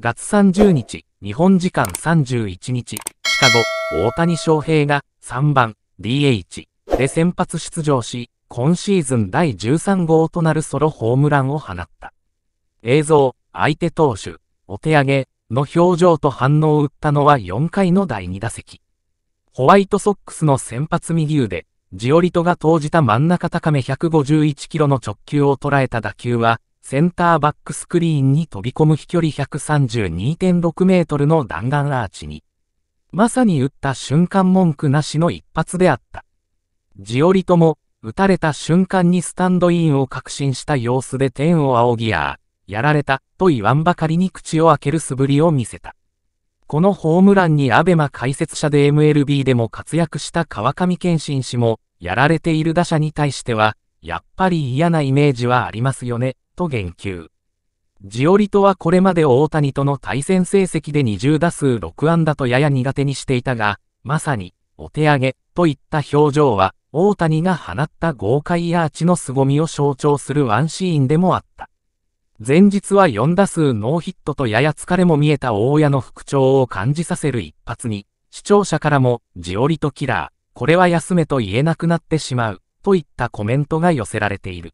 月30日、日本時間31日、シカゴ、大谷翔平が3番 DH で先発出場し、今シーズン第13号となるソロホームランを放った。映像、相手投手、お手上げの表情と反応を打ったのは4回の第2打席。ホワイトソックスの先発右腕、ジオリトが投じた真ん中高め151キロの直球を捉えた打球は、センターバックスクリーンに飛び込む飛距離132.6メートルの弾丸アーチに、まさに打った瞬間文句なしの一発であった。ジオリとも、打たれた瞬間にスタンドインを確信した様子で天を仰ぎや、やられた、と言わんばかりに口を開ける素振りを見せた。このホームランにアベマ解説者で MLB でも活躍した川上健信氏も、やられている打者に対しては、やっぱり嫌なイメージはありますよね、と言及。ジオリトはこれまで大谷との対戦成績で20打数6安打とやや苦手にしていたが、まさに、お手上げ、といった表情は、大谷が放った豪快アーチの凄みを象徴するワンシーンでもあった。前日は4打数ノーヒットとやや疲れも見えた大家の復調を感じさせる一発に、視聴者からも、ジオリトキラー、これは休めと言えなくなってしまう、といったコメントが寄せられている。